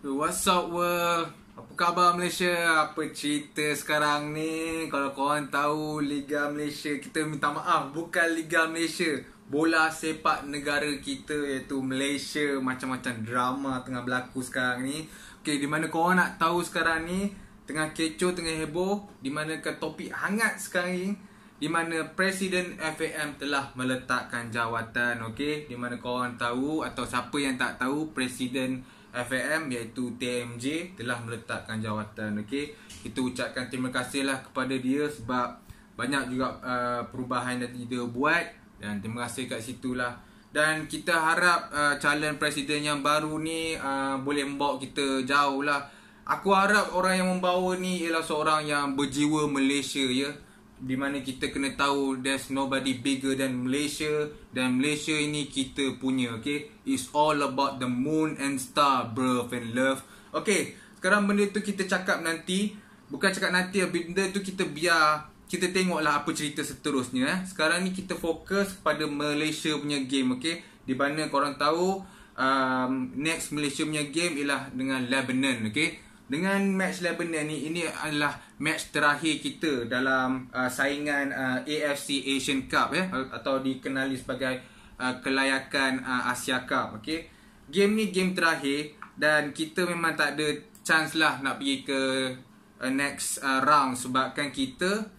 What's up world? Apa khabar Malaysia? Apa cerita sekarang ni? Kalau korang tahu Liga Malaysia Kita minta maaf bukan Liga Malaysia Bola sepak negara kita iaitu Malaysia Macam-macam drama tengah berlaku sekarang ni Okay, di mana korang nak tahu sekarang ni Tengah kecoh, tengah heboh Di mana ke topik hangat sekarang ni di mana Presiden FAM telah meletakkan jawatan, Okay Di mana korang tahu atau siapa yang tak tahu, Presiden FAM iaitu TMJ telah meletakkan jawatan okey kita ucapkan terima kasihlah kepada dia sebab banyak juga uh, perubahan yang dia buat dan terima kasih kat situlah dan kita harap uh, calon presiden yang baru ni uh, boleh membawa kita jauh lah aku harap orang yang membawa ni ialah seorang yang berjiwa Malaysia ya yeah? di mana kita kena tahu there's nobody bigger than Malaysia dan Malaysia ini kita punya okay it's all about the moon and star birth and love okay sekarang benda tu kita cakap nanti bukan cakap nanti benda tu kita biar kita tengoklah apa cerita seterusnya eh. sekarang ni kita fokus pada Malaysia punya game okay di mana korang tahu um, next Malaysia punya game ialah dengan Lebanon okay dengan match Lebanon ni ini adalah match terakhir kita dalam uh, saingan uh, AFC Asian Cup eh atau dikenali sebagai uh, kelayakan uh, Asia Cup okey game ni game terakhir dan kita memang tak ada chance lah nak pergi ke uh, next uh, round sebabkan kita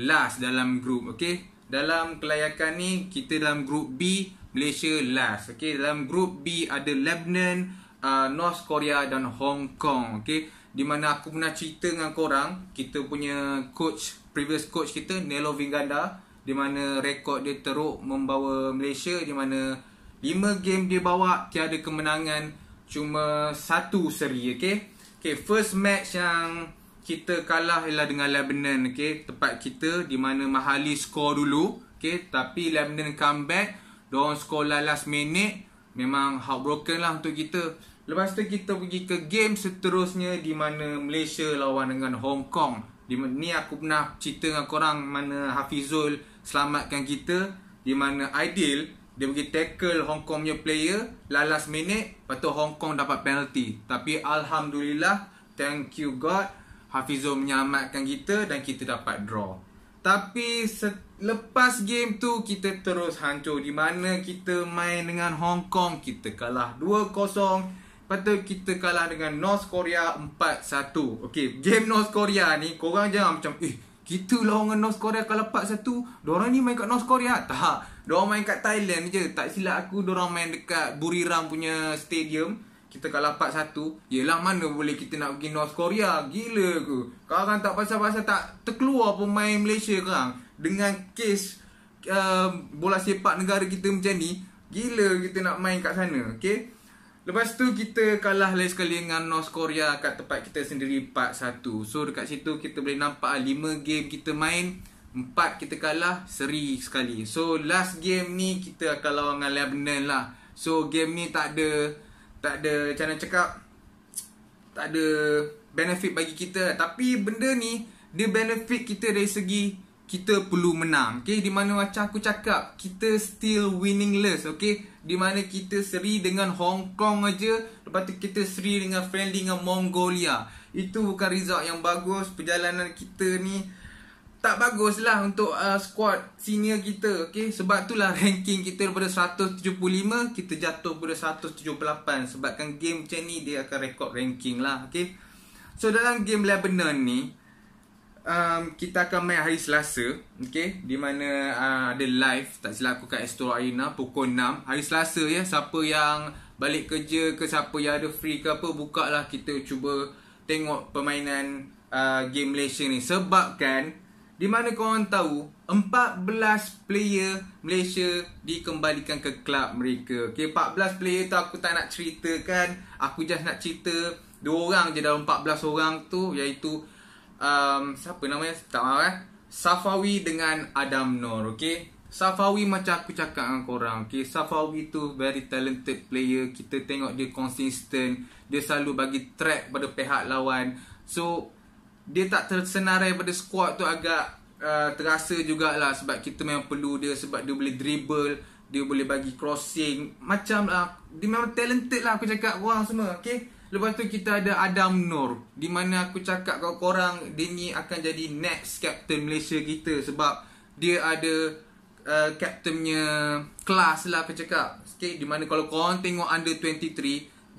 last dalam group okey dalam kelayakan ni kita dalam group B Malaysia last okey dalam group B ada Lebanon uh, North Korea dan Hong Kong okay? Di mana aku pernah cerita dengan korang Kita punya coach Previous coach kita Nelo Vinganda Di mana rekod dia teruk Membawa Malaysia Di mana 5 game dia bawa Tiada kemenangan Cuma satu seri okay? Okay, First match yang kita kalah ialah dengan Lebanon okay? Tempat kita di mana Mahali skor dulu okay? Tapi Lebanon comeback Diorang skor last minute memang heartbroken lah untuk kita. Lepas tu kita pergi ke game seterusnya di mana Malaysia lawan dengan Hong Kong. Di ni aku pernah cerita dengan korang mana Hafizul selamatkan kita di mana Ideal dia pergi tackle Hong Kong punya player last minute lepas tu Hong Kong dapat penalty. Tapi alhamdulillah thank you God Hafizul menyelamatkan kita dan kita dapat draw. Tapi selepas game tu kita terus hancur di mana kita main dengan Hong Kong kita kalah 2-0. Lepas tu kita kalah dengan North Korea 4-1. Okey, game North Korea ni korang jangan macam eh kita lawan dengan North Korea kalau 4-1. Diorang ni main kat North Korea tak? Diorang main kat Thailand je. Tak silap aku diorang main dekat Buriram punya stadium kita kalau 4-1 Yelah mana boleh kita nak pergi North Korea Gila ke Sekarang tak pasal-pasal tak terkeluar pemain Malaysia sekarang Dengan kes uh, bola sepak negara kita macam ni Gila kita nak main kat sana okay? Lepas tu kita kalah lagi sekali dengan North Korea Kat tempat kita sendiri 4 satu, So dekat situ kita boleh nampak 5 game kita main empat kita kalah seri sekali So last game ni kita akan lawan dengan Lebanon lah So game ni tak ada tak ada cara cakap tak ada benefit bagi kita tapi benda ni dia benefit kita dari segi kita perlu menang okey di mana macam aku cakap kita still winningless okey di mana kita seri dengan Hong Kong aja lepas tu kita seri dengan friendly dengan Mongolia itu bukan result yang bagus perjalanan kita ni tak bagus lah untuk uh, squad senior kita okay? Sebab tu lah ranking kita daripada 175 Kita jatuh daripada 178 Sebabkan game macam ni dia akan rekod ranking lah okay? So dalam game Lebanon ni um, Kita akan main hari Selasa okay? Di mana uh, ada live Tak silap aku kat Astro Arena pukul 6 Hari Selasa ya Siapa yang balik kerja ke siapa yang ada free ke apa Buka lah kita cuba tengok permainan uh, game Malaysia ni Sebabkan kan di mana korang tahu 14 player Malaysia dikembalikan ke klub mereka. Okay, 14 player tu aku tak nak ceritakan. Aku just nak cerita dua orang je dalam 14 orang tu iaitu um, siapa namanya? Tak maaf eh. Safawi dengan Adam Nor. Okay. Safawi macam aku cakap dengan korang okay? Safawi tu very talented player Kita tengok dia consistent Dia selalu bagi track pada pihak lawan So dia tak tersenarai pada squad tu agak uh, terasa jugalah sebab kita memang perlu dia sebab dia boleh dribble, dia boleh bagi crossing, macam lah. Dia memang talented lah aku cakap korang semua, okay? Lepas tu kita ada Adam Nur Di mana aku cakap kau korang Dia ni akan jadi next captain Malaysia kita Sebab dia ada uh, captainnya kelas lah aku cakap okay? Di mana kalau korang tengok under 23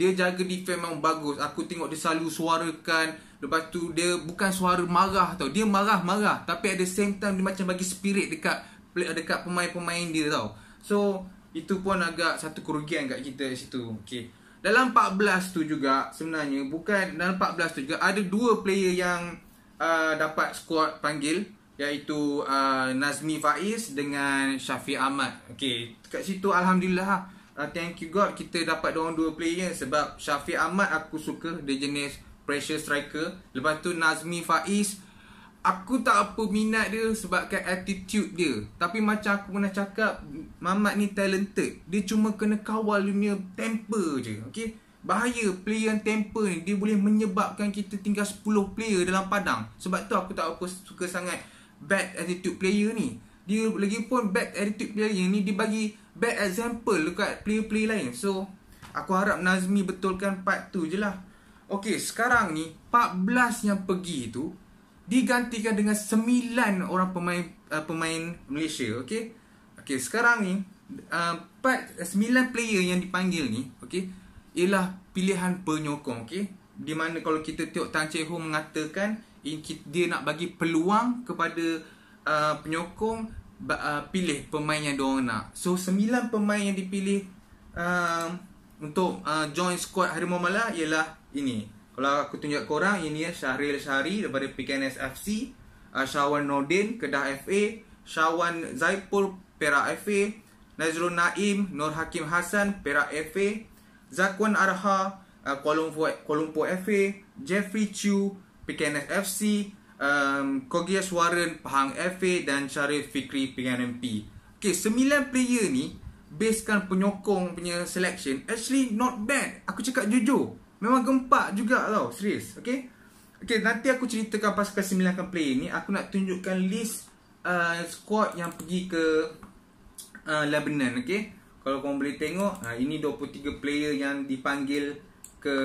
Dia jaga defense memang bagus Aku tengok dia selalu suarakan Lepas tu dia bukan suara marah tau. Dia marah-marah tapi at the same time dia macam bagi spirit dekat dekat pemain-pemain dia tau. So itu pun agak satu kerugian kat kita kat situ. Okey. Dalam 14 tu juga sebenarnya bukan dalam 14 tu juga ada dua player yang uh, dapat squad panggil iaitu uh, Nazmi Faiz dengan Syafi Ahmad. Okey, kat situ alhamdulillah uh, thank you God kita dapat dua dua player sebab Syafi Ahmad aku suka dia jenis pressure striker lepas tu Nazmi Faiz aku tak apa minat dia sebabkan attitude dia tapi macam aku pernah cakap Mamat ni talented dia cuma kena kawal dia temper je okay? bahaya player yang temper ni dia boleh menyebabkan kita tinggal 10 player dalam padang sebab tu aku tak apa suka sangat bad attitude player ni dia lagi pun bad attitude player yang ni dia bagi bad example dekat player-player lain so aku harap Nazmi betulkan part tu je lah Okey, sekarang ni 14 yang pergi tu digantikan dengan 9 orang pemain uh, pemain Malaysia, okey. Okey, sekarang ni uh, 4 9 eh, player yang dipanggil ni, okey, ialah pilihan penyokong, okey. Di mana kalau kita tengok Tan Chee Ho mengatakan dia nak bagi peluang kepada uh, penyokong uh, pilih pemain yang diorang nak. So 9 pemain yang dipilih uh, untuk uh, join squad Harimau Malaya ialah ini. Kalau aku tunjuk korang, ini ya Syahril Syahri daripada PKNS FC, uh, Syawan Nordin, Kedah FA, Syawan Zaipul, Perak FA, Nazrul Naim, Nur Hakim Hasan Perak FA, Zakwan Arha, uh, Kuala, Lumpur, FA, Jeffrey Chu, PKNS FC, um, Kogias Warren, Pahang FA dan Syarif Fikri, PKNMP. Okay, sembilan player ni, basekan penyokong punya selection, actually not bad. Aku cakap jujur. Memang gempak juga tau Serius Okay Okay nanti aku ceritakan pasukan 9 akan play ni Aku nak tunjukkan list uh, Squad yang pergi ke uh, Lebanon okay Kalau korang boleh tengok uh, Ini 23 player yang dipanggil Ke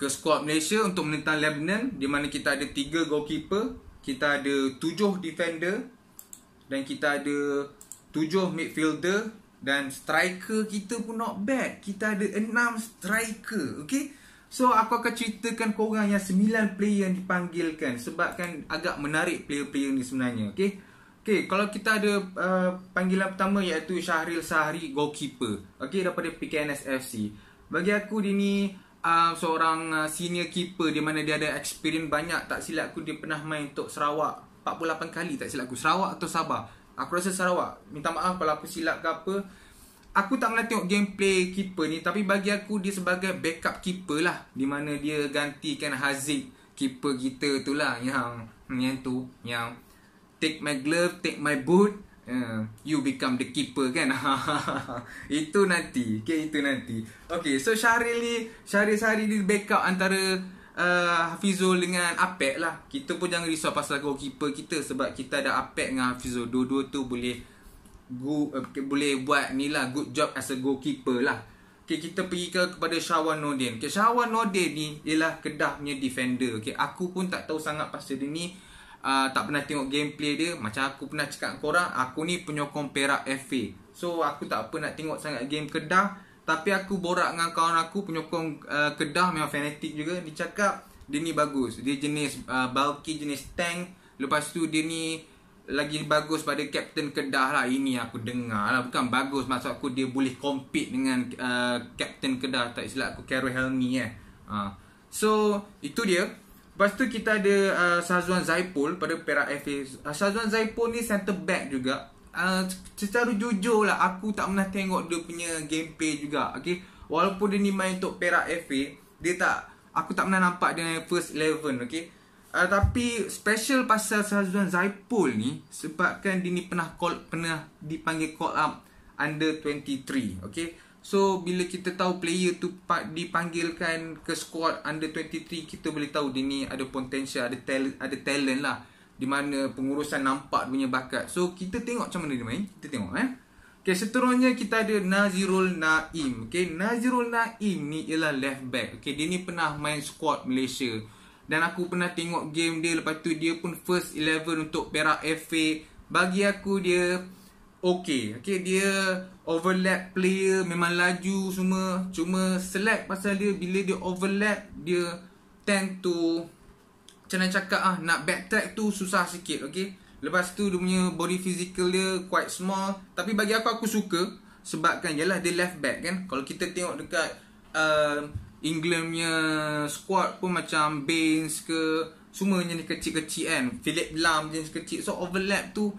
Ke squad Malaysia untuk menentang Lebanon Di mana kita ada 3 goalkeeper Kita ada 7 defender Dan kita ada 7 midfielder dan striker kita pun not bad Kita ada enam striker Okay So aku akan ceritakan korang yang sembilan player yang dipanggilkan sebab kan agak menarik player-player ni sebenarnya Okay Okay, kalau kita ada uh, panggilan pertama iaitu Syahril Sahri, goalkeeper Okay, daripada PKNS FC Bagi aku dia ni uh, seorang uh, senior keeper Di mana dia ada experience banyak Tak silap aku dia pernah main untuk Sarawak 48 kali tak silap aku Sarawak atau Sabah Aku rasa Sarawak Minta maaf kalau aku silap ke apa Aku tak pernah tengok gameplay keeper ni Tapi bagi aku dia sebagai backup keeper lah Di mana dia gantikan Haziq Keeper kita tu lah Yang Yang tu Yang Take my glove Take my boot uh, You become the keeper kan Itu nanti Okay itu nanti Okay so Syahril ni Syahril Syahril ni backup antara uh, Hafizul dengan Apek lah Kita pun jangan risau pasal goalkeeper kita Sebab kita ada Apek dengan Hafizul Dua-dua tu boleh go, uh, Boleh buat ni lah Good job as a goalkeeper lah Okay, kita pergi ke kepada Syawan Nordin okay, Syawan Nordin ni ialah kedahnya defender okay, Aku pun tak tahu sangat pasal dia ni uh, Tak pernah tengok gameplay dia Macam aku pernah cakap korang Aku ni penyokong Perak FA So aku tak pernah tengok sangat game Kedah tapi aku borak dengan kawan aku penyokong uh, Kedah memang fanatik juga Dia cakap dia ni bagus Dia jenis uh, bulky jenis tank Lepas tu dia ni lagi bagus pada Captain Kedah lah Ini aku dengar lah Bukan bagus masa aku dia boleh compete dengan uh, Captain Kedah Tak silap aku Carol Helmi eh uh. So itu dia Lepas tu kita ada uh, Sazuan Zaipul pada Perak FA uh, Sazuan Zaipul ni center back juga Ah, secara jujur lah aku tak pernah tengok dia punya gameplay juga okey walaupun dia ni main untuk Perak FA dia tak aku tak pernah nampak dia first 11 okey uh, tapi special pasal Sazuan Zaipul ni sebabkan dia ni pernah call pernah dipanggil call up under 23 okey so bila kita tahu player tu dipanggilkan ke squad under 23 kita boleh tahu dia ni ada potential ada talent ada talent lah di mana pengurusan nampak punya bakat. So kita tengok macam mana dia main. Kita tengok eh. Okay, seterusnya kita ada Nazirul Naim. Okay, Nazirul Naim ni ialah left back. Okay, dia ni pernah main squad Malaysia. Dan aku pernah tengok game dia. Lepas tu dia pun first eleven untuk Perak FA. Bagi aku dia okay. Okay, dia overlap player. Memang laju semua. Cuma select pasal dia bila dia overlap, dia tend to macam mana cakap ah nak backtrack tu susah sikit okay. lepas tu dia punya body physical dia quite small tapi bagi aku aku suka sebabkan jelah dia left back kan kalau kita tengok dekat uh, England punya squad pun macam Baines ke semua yang ni kecil-kecil kan Philip Lam jenis kecil so overlap tu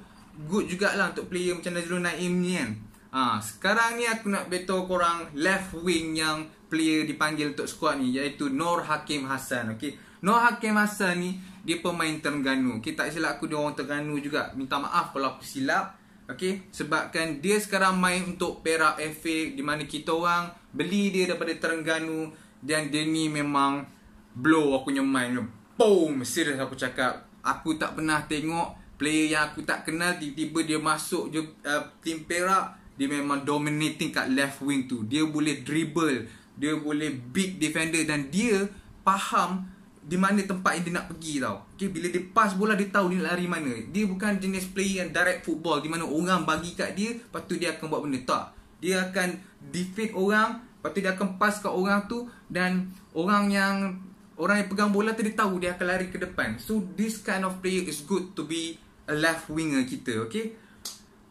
good jugaklah untuk player macam Nazrul Naim ni kan ha, sekarang ni aku nak beritahu korang left wing yang player dipanggil untuk squad ni iaitu Nor Hakim Hassan okay. Nur Hakim Hassan ni dia pemain Terengganu. Kita tak silap aku dia orang Terengganu juga. Minta maaf kalau aku silap. okay? sebabkan dia sekarang main untuk Perak FA di mana kita orang beli dia daripada Terengganu dan dia ni memang blow aku punya mind. Boom, serius aku cakap. Aku tak pernah tengok player yang aku tak kenal tiba-tiba dia masuk je uh, tim Perak dia memang dominating kat left wing tu. Dia boleh dribble, dia boleh beat defender dan dia faham di mana tempat yang dia nak pergi tau. Okay, bila dia pass bola dia tahu dia nak lari mana. Dia bukan jenis player yang direct football di mana orang bagi kat dia, lepas tu dia akan buat benda tak. Dia akan defeat orang, lepas tu dia akan pass kat orang tu dan orang yang orang yang pegang bola tu dia tahu dia akan lari ke depan. So this kind of player is good to be a left winger kita, okay?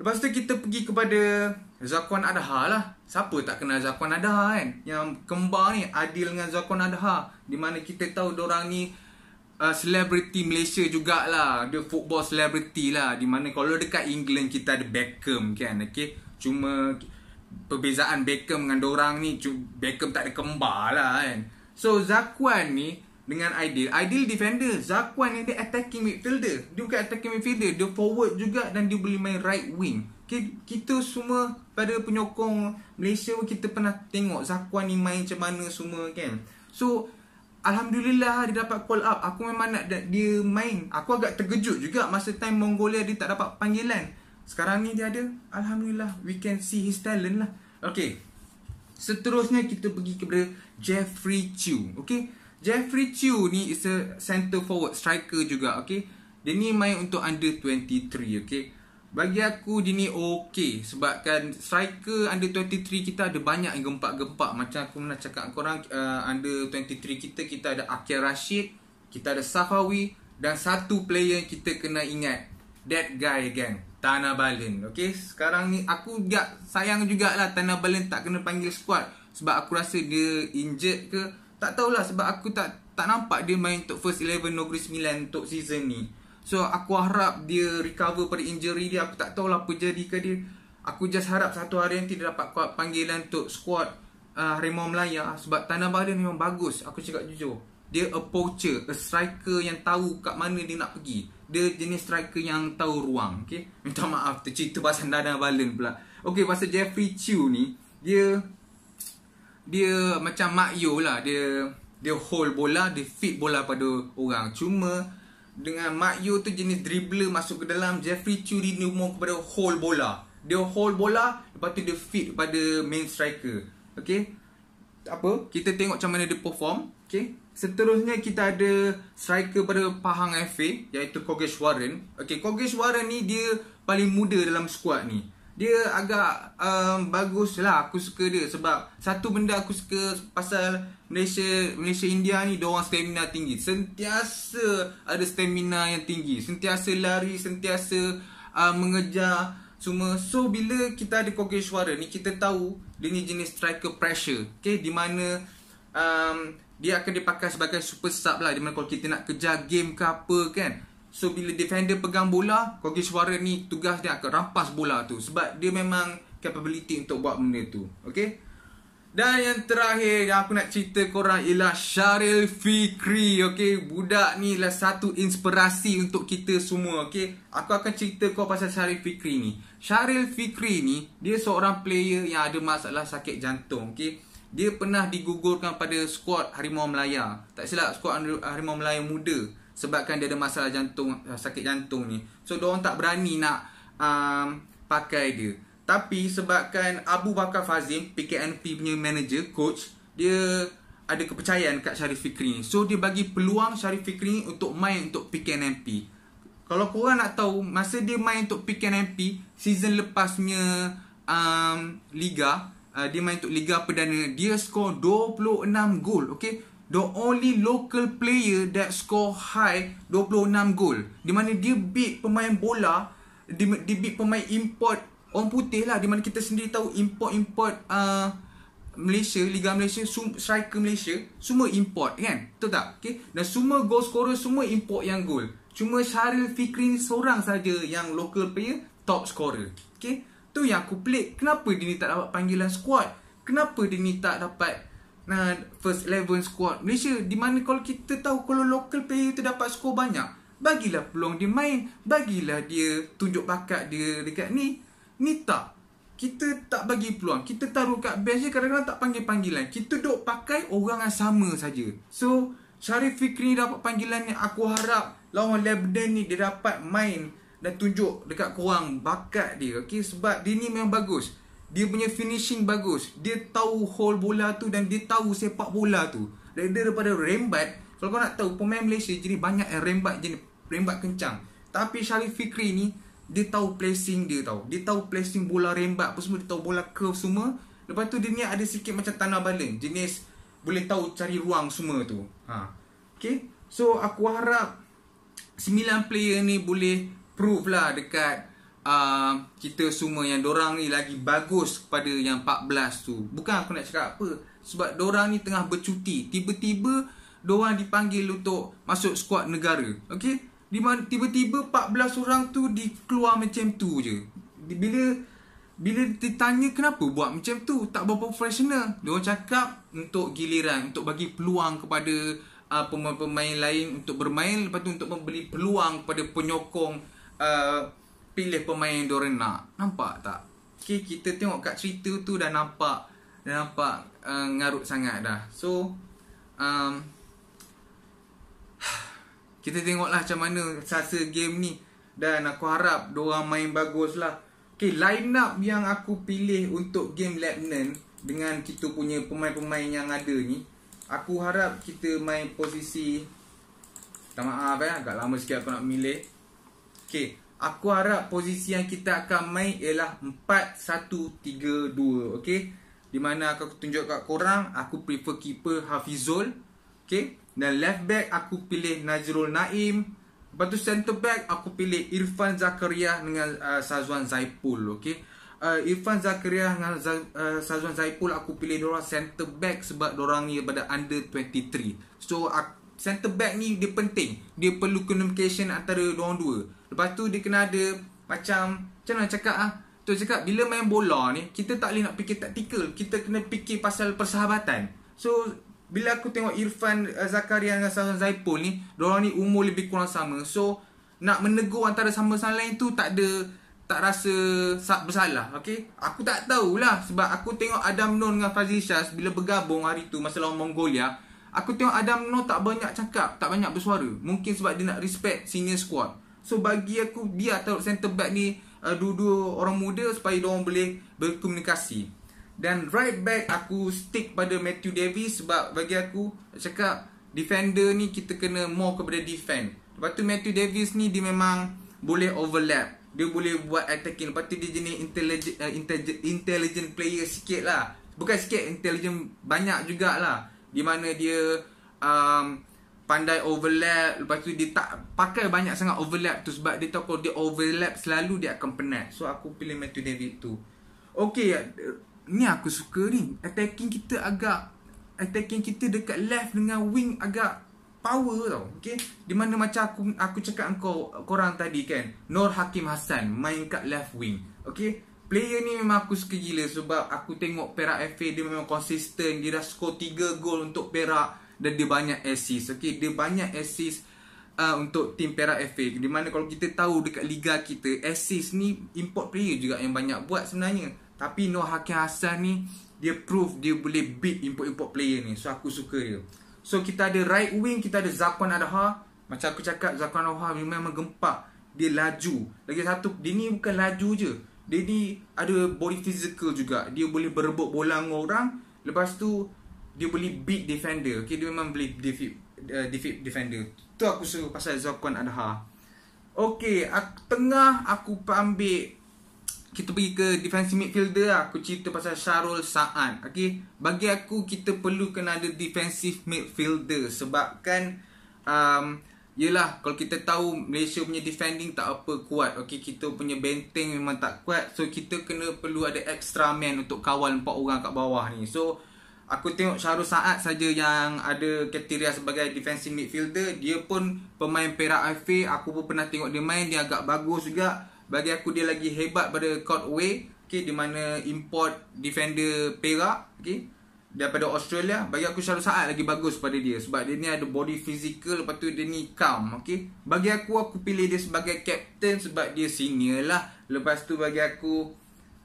Lepas tu kita pergi kepada Zakuan Adha lah. Siapa tak kenal Zakwan Adha kan Yang kembar ni Adil dengan Zakwan Adha Di mana kita tahu orang ni uh, Selebriti uh, Malaysia jugalah Dia football celebrity lah Di mana kalau dekat England Kita ada Beckham kan okay? Cuma Perbezaan Beckham dengan orang ni Beckham tak ada kembar lah kan So Zakwan ni Dengan Ideal Ideal defender Zakwan ni dia attacking midfielder Dia bukan attacking midfielder Dia forward juga Dan dia boleh main right wing kita semua pada penyokong Malaysia kita pernah tengok Zakuan ni main macam mana semua kan so Alhamdulillah dia dapat call up aku memang nak dia main aku agak terkejut juga masa time Mongolia dia tak dapat panggilan sekarang ni dia ada Alhamdulillah we can see his talent lah Okay seterusnya kita pergi kepada Jeffrey Chew Okay Jeffrey Chew ni is a center forward striker juga okay dia ni main untuk under 23 okay bagi aku dia ni okey sebabkan striker under 23 kita ada banyak yang gempak-gempak macam aku pernah cakap dengan korang uh, under 23 kita kita ada Akil Rashid, kita ada Safawi dan satu player yang kita kena ingat that guy again Tanah Balin okey sekarang ni aku gak sayang jugaklah Tanah Balin tak kena panggil squad sebab aku rasa dia injured ke tak tahulah sebab aku tak tak nampak dia main untuk first 11 Negeri Sembilan untuk season ni So aku harap dia recover pada injury dia Aku tak tahu lah apa jadi dia Aku just harap satu hari nanti dia dapat panggilan untuk squad uh, Harimau Melaya Sebab tanah badan memang bagus Aku cakap jujur Dia a poacher A striker yang tahu kat mana dia nak pergi Dia jenis striker yang tahu ruang okay? Minta maaf tercerita pasal tanah badan pula Okay pasal Jeffrey Chew ni Dia Dia macam Mak Yo lah Dia dia hold bola Dia fit bola pada orang Cuma dengan Mak Yu tu jenis dribbler masuk ke dalam Jeffrey Chu rindu more kepada hold bola dia hold bola lepas tu dia feed kepada main striker okey apa kita tengok macam mana dia perform Okay, seterusnya kita ada striker pada Pahang FA iaitu Kogesh Warren okey Kogesh Warren ni dia paling muda dalam skuad ni dia agak um, bagus lah aku suka dia sebab satu benda aku suka pasal Malaysia Malaysia India ni dia orang stamina tinggi sentiasa ada stamina yang tinggi sentiasa lari sentiasa uh, mengejar semua so bila kita ada kogel suara ni kita tahu dia ni jenis striker pressure okay di mana um, dia akan dipakai sebagai super sub lah di mana kalau kita nak kejar game ke apa kan So bila defender pegang bola Kogi suara ni tugas dia akan rampas bola tu Sebab dia memang capability untuk buat benda tu Okay dan yang terakhir yang aku nak cerita korang ialah Syaril Fikri okay? Budak ni ialah satu inspirasi untuk kita semua okay? Aku akan cerita kau pasal Syaril Fikri ni Syaril Fikri ni Dia seorang player yang ada masalah sakit jantung okay? Dia pernah digugurkan pada skuad Harimau Melaya Tak silap skuad Harimau melayu muda sebabkan dia ada masalah jantung eh, sakit jantung ni so dia tak berani nak um, pakai dia tapi sebabkan Abu Bakar Fazim PKNP punya manager coach dia ada kepercayaan kat Syarif Fikri ni so dia bagi peluang Syarif Fikri ni untuk main untuk PKNP kalau korang nak tahu masa dia main untuk PKNP season lepasnya um, liga uh, dia main untuk liga perdana dia skor 26 gol okay? the only local player that score high 26 gol di mana dia beat pemain bola di, di beat pemain import orang putih lah di mana kita sendiri tahu import-import uh, Malaysia Liga Malaysia sum, striker Malaysia semua import kan betul tak okay? dan semua goal scorer semua import yang gol cuma Syaril Fikri seorang saja yang local player top scorer okay? tu yang aku pelik kenapa dia ni tak dapat panggilan squad kenapa dia ni tak dapat Nah first eleven squad Malaysia di mana kalau kita tahu kalau local player tu dapat skor banyak bagilah peluang dia main bagilah dia tunjuk bakat dia dekat ni ni tak kita tak bagi peluang kita taruh kat bench je kadang-kadang tak panggil panggilan kita dok pakai orang yang sama saja so Syarif Fikri ni dapat panggilan ni aku harap lawan Lebanon ni dia dapat main dan tunjuk dekat korang bakat dia okey sebab dia ni memang bagus dia punya finishing bagus dia tahu hold bola tu dan dia tahu sepak bola tu dan dia daripada rembat kalau kau nak tahu pemain Malaysia jenis banyak yang rembat jenis rembat kencang tapi Syarif Fikri ni dia tahu placing dia tahu dia tahu placing bola rembat apa semua dia tahu bola curve semua lepas tu dia ni ada sikit macam tanah baleng jenis boleh tahu cari ruang semua tu ha. Okay. so aku harap sembilan player ni boleh prove lah dekat uh, kita semua yang dorang ni lagi bagus kepada yang 14 tu. Bukan aku nak cakap apa. Sebab dorang ni tengah bercuti. Tiba-tiba dorang dipanggil untuk masuk skuad negara. Okay? Di mana, tiba-tiba 14 orang tu dikeluar macam tu je. Bila bila ditanya kenapa buat macam tu tak berapa profesional. Dorang cakap untuk giliran untuk bagi peluang kepada uh, pemain-pemain lain untuk bermain lepas tu untuk membeli peluang kepada penyokong uh, pilih pemain yang diorang nak Nampak tak? Okay, kita tengok kat cerita tu dah nampak Dah nampak uh, ngarut sangat dah So um, Kita tengoklah macam mana sasa game ni Dan aku harap diorang main bagus lah Okay, line up yang aku pilih untuk game Lebanon Dengan kita punya pemain-pemain yang ada ni Aku harap kita main posisi Tak maaf eh, agak lama sikit aku nak milih Okay, Aku harap posisi yang kita akan main ialah 4-1-3-2 okay? Di mana aku tunjuk kat korang Aku prefer keeper Hafizul okay? Dan left back aku pilih Najrul Naim Lepas tu center back aku pilih Irfan Zakaria dengan uh, Sazwan Zaipul okay? uh, Irfan Zakaria dengan uh, Sazwan Zaipul Aku pilih diorang center back sebab diorang ni pada under 23 So aku center back ni dia penting. Dia perlu communication antara dua orang dua. Lepas tu dia kena ada macam macam mana cakap ah. Tu cakap bila main bola ni kita tak boleh nak fikir taktikal, kita kena fikir pasal persahabatan. So bila aku tengok Irfan uh, Zakaria dengan Sazan Zaipul ni, dua ni umur lebih kurang sama. So nak menegur antara sama sama lain tu tak ada tak rasa sak bersalah okey aku tak tahulah sebab aku tengok Adam Nun dengan Fazil Shah bila bergabung hari tu masa lawan Mongolia Aku tengok Adam No tak banyak cakap Tak banyak bersuara Mungkin sebab dia nak respect senior squad So bagi aku biar taruh center back ni uh, Dua-dua orang muda supaya dia orang boleh berkomunikasi Dan right back aku stick pada Matthew Davis Sebab bagi aku cakap Defender ni kita kena more kepada defend Lepas tu Matthew Davis ni dia memang boleh overlap Dia boleh buat attacking Lepas tu dia jenis intelligent, uh, intelligent player sikit lah Bukan sikit, intelligent banyak jugalah di mana dia um, pandai overlap lepas tu dia tak pakai banyak sangat overlap tu sebab dia tahu kalau dia overlap selalu dia akan penat so aku pilih Matthew David tu Okay ni aku suka ni attacking kita agak attacking kita dekat left dengan wing agak power tau okey di mana macam aku aku cakap engkau korang tadi kan Nur Hakim Hassan main kat left wing okay? player ni memang aku suka gila sebab aku tengok Perak FA dia memang konsisten dia dah skor 3 gol untuk Perak dan dia banyak assist okey dia banyak assist uh, untuk tim Perak FA di mana kalau kita tahu dekat liga kita assist ni import player juga yang banyak buat sebenarnya tapi Noah Hakim Hassan ni dia prove dia boleh beat import-import player ni so aku suka dia so kita ada right wing kita ada Zakwan Adha macam aku cakap Zakwan Adha memang gempak dia laju lagi satu dia ni bukan laju je dia ni ada body physical juga. Dia boleh berebut bola dengan orang. Lepas tu dia boleh beat defender. Okay, dia memang boleh defeat, uh, defeat defender. Tu aku suruh pasal Zakon Adha. Okay, aku, tengah aku ambil kita pergi ke defensive midfielder lah. Aku cerita pasal Syarul Saan. Okay. Bagi aku, kita perlu kena ada defensive midfielder. Sebab kan... Um, Yelah kalau kita tahu Malaysia punya defending tak apa kuat okay, Kita punya benteng memang tak kuat So kita kena perlu ada extra man untuk kawal empat orang kat bawah ni So aku tengok Syahrul Saad saja yang ada kriteria sebagai defensive midfielder Dia pun pemain Perak FA Aku pun pernah tengok dia main Dia agak bagus juga Bagi aku dia lagi hebat pada court away okay, Di mana import defender Perak okay daripada Australia bagi aku Syarul Saad lagi bagus pada dia sebab dia ni ada body physical lepas tu dia ni calm okay. bagi aku aku pilih dia sebagai captain sebab dia senior lah lepas tu bagi aku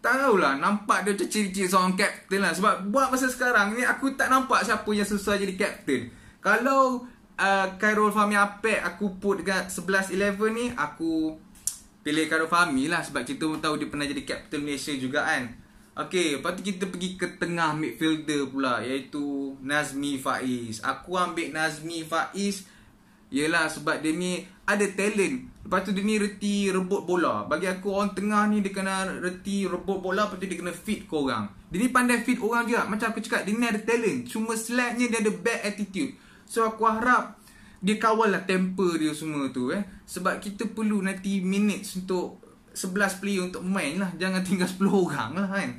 tahulah nampak dia ciri-ciri seorang captain lah sebab buat masa sekarang ni aku tak nampak siapa yang susah jadi captain kalau uh, Khairul Fahmi Apek aku put dekat 11 11 ni aku pilih Khairul Fahmi lah sebab kita pun tahu dia pernah jadi captain Malaysia juga kan Okey, lepas tu kita pergi ke tengah midfielder pula iaitu Nazmi Faiz. Aku ambil Nazmi Faiz yelah sebab dia ni ada talent. Lepas tu dia ni reti rebut bola. Bagi aku orang tengah ni dia kena reti rebut bola lepas tu dia kena fit kau orang. Dia ni pandai fit orang juga. Macam aku cakap dia ni ada talent. Cuma slacknya dia ada bad attitude. So aku harap dia kawal lah temper dia semua tu eh. Sebab kita perlu nanti minutes untuk 11 player untuk main lah Jangan tinggal 10 orang lah kan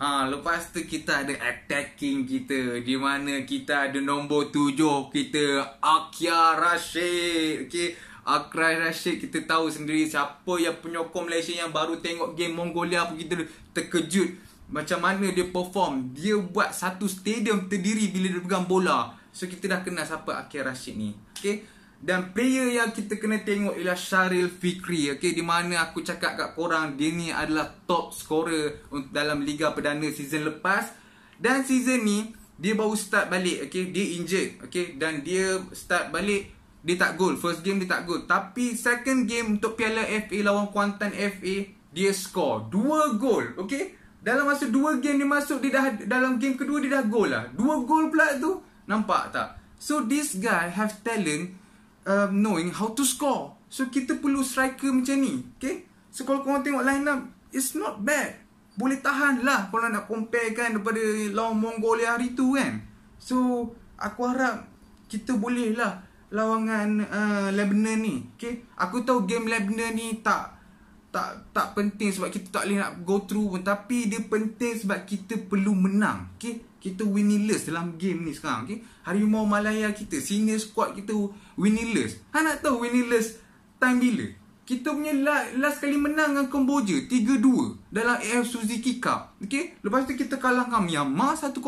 Ha, lepas tu kita ada attacking kita di mana kita ada nombor tujuh kita Akia Rashid. okay Akia Rashid kita tahu sendiri siapa yang penyokong Malaysia yang baru tengok game Mongolia pun kita terkejut macam mana dia perform. Dia buat satu stadium terdiri bila dia pegang bola. So kita dah kenal siapa Akia Rashid ni. okay dan player yang kita kena tengok ialah Syaril Fikri okay? Di mana aku cakap kat korang Dia ni adalah top scorer dalam Liga Perdana season lepas Dan season ni dia baru start balik okay? Dia injured okay? Dan dia start balik Dia tak gol First game dia tak gol Tapi second game untuk Piala FA lawan Kuantan FA Dia score Dua gol okay? Dalam masa dua game dia masuk dia dah, Dalam game kedua dia dah gol lah Dua gol pula tu Nampak tak? So this guy have talent um, knowing how to score. So kita perlu striker macam ni. Okay? So kalau korang tengok line up, it's not bad. Boleh tahan lah kalau nak compare kan daripada lawan Mongolia hari tu kan. So aku harap kita boleh lah lawangan uh, Lebanon ni. Okay? Aku tahu game Lebanon ni tak tak tak penting sebab kita tak boleh nak go through pun tapi dia penting sebab kita perlu menang okey kita winless dalam game ni sekarang okey mau malaya kita senior squad kita winless ha nak tahu winless time bila kita punya last, last kali menang dengan Kemboja 3-2 dalam AF Suzuki Cup okey lepas tu kita kalah dengan Myanmar 1-0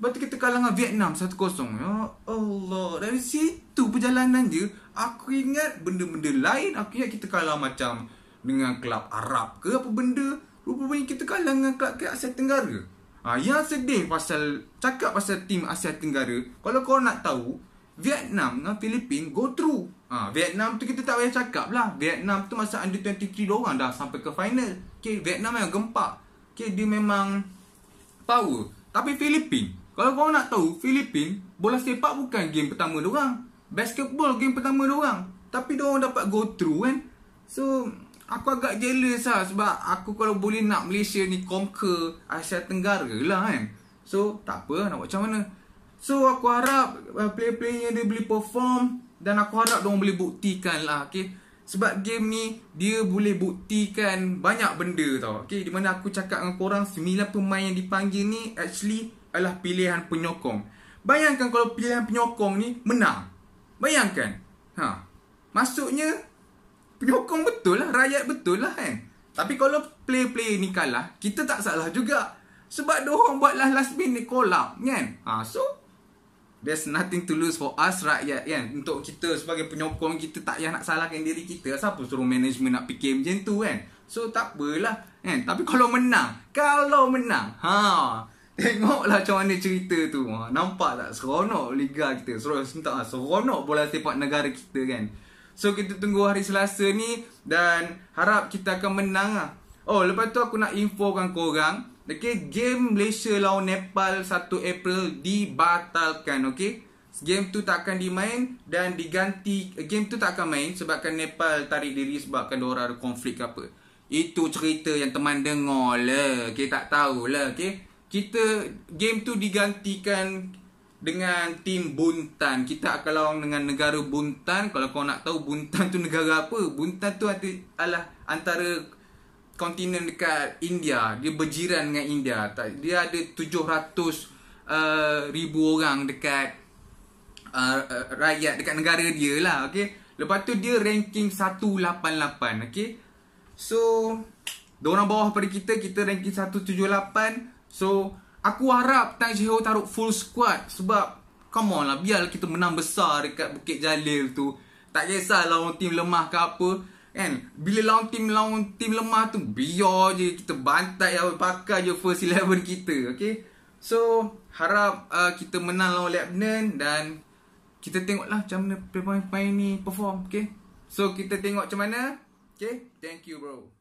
Lepas tu kita kalah dengan Vietnam 1-0 Ya Allah Dari situ perjalanan dia Aku ingat benda-benda lain Aku ingat kita kalah macam dengan kelab Arab ke apa benda rupanya kita kalah dengan kelab ke Asia Tenggara ha, yang sedih pasal cakap pasal tim Asia Tenggara kalau kau nak tahu Vietnam dengan Filipin go through ha, Vietnam tu kita tak payah cakap lah Vietnam tu masa under 23 diorang dah sampai ke final okay, Vietnam yang gempak okay, dia memang power tapi Filipin kalau kau nak tahu Filipin bola sepak bukan game pertama diorang basketball game pertama diorang tapi diorang dapat go through kan So, Aku agak jealous lah sebab aku kalau boleh nak Malaysia ni conquer Asia Tenggara lah kan. So tak apa nak buat macam mana. So aku harap uh, player-player dia boleh perform dan aku harap dia boleh buktikan lah. Okay? Sebab game ni dia boleh buktikan banyak benda tau. Okay? Di mana aku cakap dengan korang 9 pemain yang dipanggil ni actually adalah pilihan penyokong. Bayangkan kalau pilihan penyokong ni menang. Bayangkan. Ha. Maksudnya penyokong betul lah rakyat betul lah kan tapi kalau player-player ni kalah kita tak salah juga sebab dohong buat last last minute call up kan ha, so there's nothing to lose for us rakyat kan untuk kita sebagai penyokong kita tak payah nak salahkan diri kita siapa suruh management nak fikir macam tu kan so tak apalah kan tapi kalau menang kalau menang ha Tengoklah macam mana cerita tu. Ha, nampak tak seronok liga kita. Seronok, seronok bola sepak negara kita kan. So kita tunggu hari Selasa ni dan harap kita akan menang lah. Oh, lepas tu aku nak info infokan korang. Okay, game Malaysia lawan Nepal 1 April dibatalkan, okay? Game tu tak akan dimain dan diganti game tu tak akan main sebabkan Nepal tarik diri sebabkan diorang ada konflik ke apa. Itu cerita yang teman dengar lah. Okay, tak tahulah, okay? Kita game tu digantikan dengan tim Buntan. Kita akan lawan dengan negara Buntan. Kalau kau nak tahu Buntan tu negara apa? Buntan tu adalah antara kontinen dekat India. Dia berjiran dengan India. Dia ada 700 uh, eh, ribu orang dekat uh, rakyat dekat negara dia lah, okey. Lepas tu dia ranking 188, okey. So, dia orang bawah pada kita, kita ranking 178. So, Aku harap Tan Jeho taruh full squad Sebab Come on lah Biar kita menang besar Dekat Bukit Jalil tu Tak kisah lawan tim lemah ke apa Kan Bila lawan tim Lawan tim lemah tu Biar je Kita bantai apa Pakai je first eleven kita Okay So Harap uh, Kita menang lawan Lebanon Dan Kita tengoklah Macam mana pemain-pemain ni Perform Okay So kita tengok macam mana Okay Thank you bro